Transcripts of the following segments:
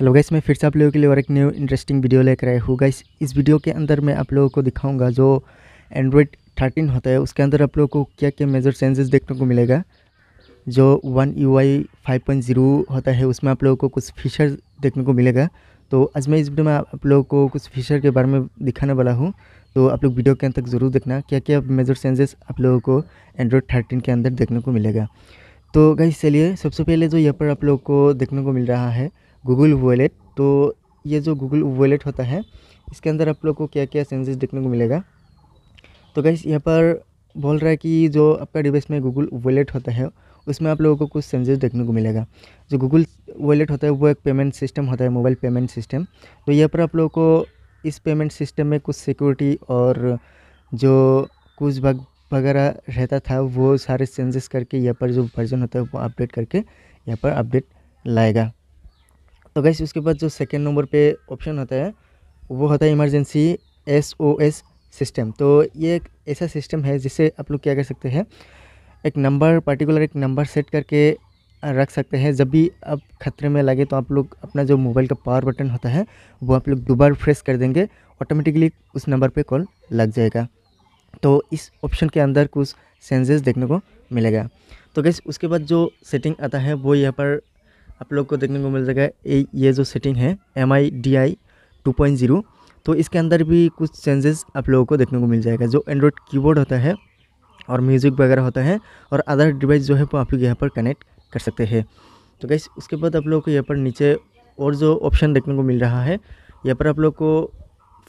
hello guys मैं फिर से आप लोगों के लिए और एक न्यू इंटरेस्टिंग वीडियो लेकर आया हूँ गाइस इस वीडियो के अंदर मैं आप लोगों को दिखाऊंगा जो एंड्रॉयड 13 होता है उसके अंदर आप लोगों को क्या क्या मेजर चेंजेस देखने को मिलेगा जो वन यू आई होता है उसमें आप लोगों को कुछ फीचर देखने को मिलेगा तो आज मैं इस वीडियो में आप लोगों को कुछ फीचर के बारे में दिखाने वाला हूँ तो आप लोग वीडियो के अंत तक ज़रूर देखना क्या क्या मेजर चेंजेस आप लोगों को एंड्रॉयड थर्टीन के अंदर देखने को मिलेगा तो गाइस चलिए सबसे पहले जो तो यहाँ पर आप लोगों को देखने को मिल रहा है गूगल वॉलेट तो ये जो गूगल वॉलेट होता है इसके अंदर आप लोग को क्या क्या चेंजेस देखने को मिलेगा तो गैस यहाँ पर बोल रहा है कि जो आपका डिवाइस में गूगल वॉलेट होता है उसमें आप लोगों को कुछ चेंजेस देखने को मिलेगा जो गूगल वॉलेट होता है वो एक पेमेंट सिस्टम होता है मोबाइल पेमेंट सिस्टम तो यहाँ पर आप लोगों को इस पेमेंट सिस्टम में कुछ सिक्योरिटी और जो कुछ भाग वगैरह रहता था वो सारे चेंजेस करके यहाँ पर जो वर्जन होता है वो अपडेट करके यहाँ पर अपडेट लाएगा तो गैस उसके बाद जो सेकेंड नंबर पे ऑप्शन होता है वो होता है emergency S O S system तो ये एक ऐसा सिस्टम है जिससे आप लोग क्या कर सकते हैं एक नंबर पर्टिकुलर एक नंबर सेट करके रख सकते हैं जब भी आप खतरे में लगे तो आप लोग अपना जो मोबाइल का पावर बटन होता है वो आप लोग दोबारा फ्रेश कर देंगे ऑटोमेटिकली उस नंबर पे कॉल लग जाएगा तो इस ऑप्शन के अंदर कुछ सेंसेस देखने को मिलेगा तो गैस उसके बाद जो सेटिंग आता है वो यहाँ पर आप लोग को देखने को मिल जाएगा ये जो सेटिंग है M I D I two point zero तो इसके अंदर भी कुछ चेंजेस आप लोगों को देखने को मिल जाएगा जो एंड्रॉयड कीबोर्ड होता है और म्यूज़िक वगैरह होता है और अदर डिवाइस जो है वो आप लोग यहाँ पर कनेक्ट कर सकते हैं तो गैस उसके बाद आप लोगों को यहाँ पर नीचे और जो ऑप्शन देखने को मिल रहा है यहाँ पर आप लोग को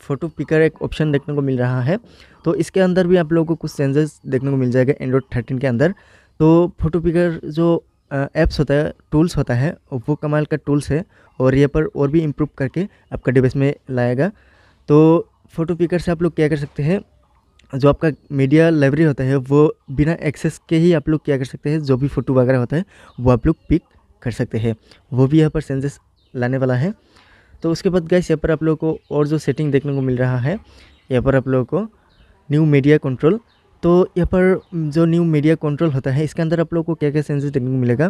फ़ोटो पिकर एक ऑप्शन देखने को मिल रहा है तो इसके अंदर भी आप लोगों को कुछ चेंजेस देखने को मिल जाएगा एंड्रॉयड थर्टीन के अंदर तो फोटो पिकर जो ऐप्स होता है टूल्स होता है ओप्पो कमाल का टूल्स है और ये पर और भी इम्प्रूव करके आपका डिवाइस में लाएगा तो फ़ोटो पिकर से आप लोग क्या कर सकते हैं जो आपका मीडिया लाइब्रेरी होता है वो बिना एक्सेस के ही आप लोग क्या कर सकते हैं जो भी फ़ोटो वगैरह होता है वो आप लोग पिक कर सकते हैं वो भी यहाँ पर सेंसेस लाने वाला है तो उसके बाद गैस यहाँ पर आप लोगों को और जो सेटिंग देखने को मिल रहा है यहाँ पर आप लोगों को न्यू मीडिया कंट्रोल तो यहाँ पर जो न्यू मीडिया कंट्रोल होता है इसके अंदर आप लोग को क्या क्या देखने को मिलेगा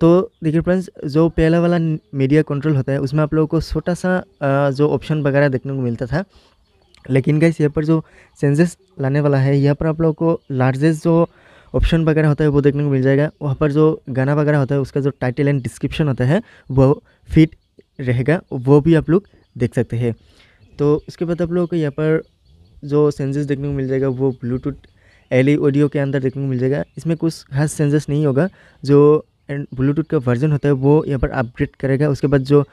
तो देखिए फ्रेंड्स जो पहला वाला मीडिया कंट्रोल होता है उसमें आप लोगों को छोटा सा जो ऑप्शन वगैरह देखने को मिलता था लेकिन गैस यहाँ पर जो चेंजेस लाने वाला है यहाँ पर आप लोगों को लार्जेस्ट जो ऑप्शन वगैरह होता है वो देखने को मिल जाएगा वहाँ पर जो गाना वगैरह होता है उसका जो टाइटल एंड डिस्क्रिप्शन होता है वो फिट रहेगा वो भी आप लोग देख सकते हैं तो उसके बाद आप लोगों को यहाँ पर जो सेंसेस देखने को मिल जाएगा वो ब्लूटूथ एल ऑडियो e के अंदर देखने को मिल जाएगा इसमें कुछ खास चेंजेस नहीं होगा जो एंड ब्लूटूथ का वर्जन होता है वो यहाँ पर अपग्रेड करेगा उसके बाद जो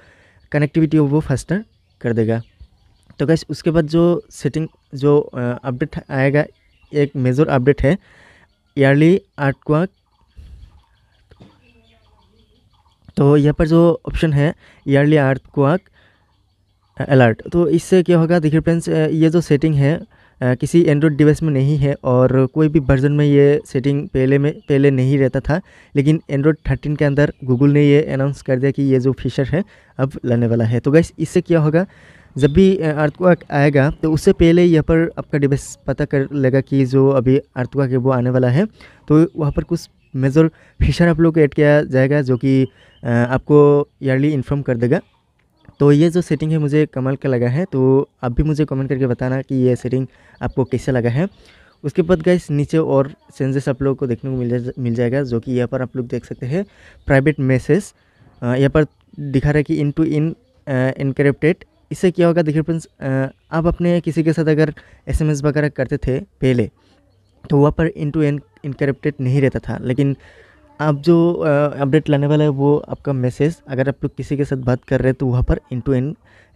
कनेक्टिविटी हो वो फास्टर कर देगा तो कैसे उसके बाद जो सेटिंग जो अपडेट आएगा एक मेजर अपडेट है ईयरली आर्टवर्क तो यहाँ पर जो ऑप्शन है ईयरली आर्टवर्क अलर्ट तो इससे क्या होगा देखिए फ्रेंड्स ये जो सेटिंग है किसी एंड्रॉयड डिवाइस में नहीं है और कोई भी वर्जन में ये सेटिंग पहले में पहले नहीं रहता था लेकिन एंड्रॉयड थर्टीन के अंदर गूगल ने ये अनाउंस कर दिया कि ये जो फीचर है अब लाने वाला है तो गैस इससे क्या होगा जब भी अर्थक्वाक आएगा तो उससे पहले यहाँ पर आपका डिवाइस पता कर लेगा कि जो अभी अर्थक्वाक है वो आने वाला है तो वहाँ पर कुछ मेजर फीचर आप लोग को ऐड किया जाएगा जो कि आपको ईयरली इन्फॉर्म कर देगा तो ये जो सेटिंग है मुझे कमल का लगा है तो आप भी मुझे कमेंट करके बताना कि ये सेटिंग आपको कैसे लगा है उसके बाद गए नीचे और चेंजेस आप लोगों को देखने को मिल जा मिल जाएगा जो कि यहाँ पर आप लोग देख सकते हैं प्राइवेट मैसेज यहाँ पर दिखा रहा है कि इन टू इन इनक्रिप्टेड इससे क्या होगा देखिए फ्रेंड्स आप अपने किसी के साथ अगर एस वगैरह करते थे पहले तो वहाँ पर इन टू इन इनक्रिप्टेड नहीं रहता था लेकिन आप जो अपडेट लाने वाला है वो आपका मैसेज अगर आप लोग किसी के साथ बात कर रहे हैं तो वहाँ पर इन टू एंड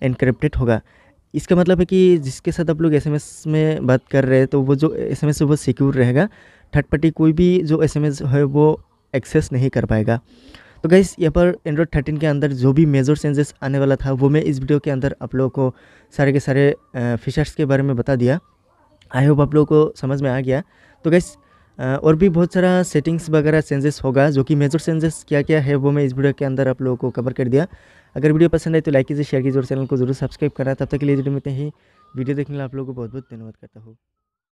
इनक्रिप्टेड होगा इसका मतलब है कि जिसके साथ आप लोग एसएमएस में बात कर रहे हैं तो वो जो एसएमएस है वो सिक्योर रहेगा थर्ड पार्टी कोई भी जो एसएमएस है वो एक्सेस नहीं कर पाएगा तो गाइस यहाँ पर एंड्रॉयड थर्टीन के अंदर जो भी मेजर चेंजेस आने वाला था वो मैं इस वीडियो के अंदर आप लोगों को सारे के सारे फीचर्स के बारे में बता दिया आई होप आप लोगों को समझ में आ गया तो गैस और भी बहुत सारा सेटिंग्स वगैरह चेंजेस होगा जो कि मेजर चेंजेस क्या क्या है वो मैं इस वीडियो के अंदर आप लोगों को कवर कर दिया अगर वीडियो पसंद आए तो लाइक कीजिए शेयर कीजिए और चैनल को जरूर सब्सक्राइब करना तब तक के लिए वीडियो में ही वीडियो देखने आप लोगों को बहुत बहुत धन्यवाद करता हूँ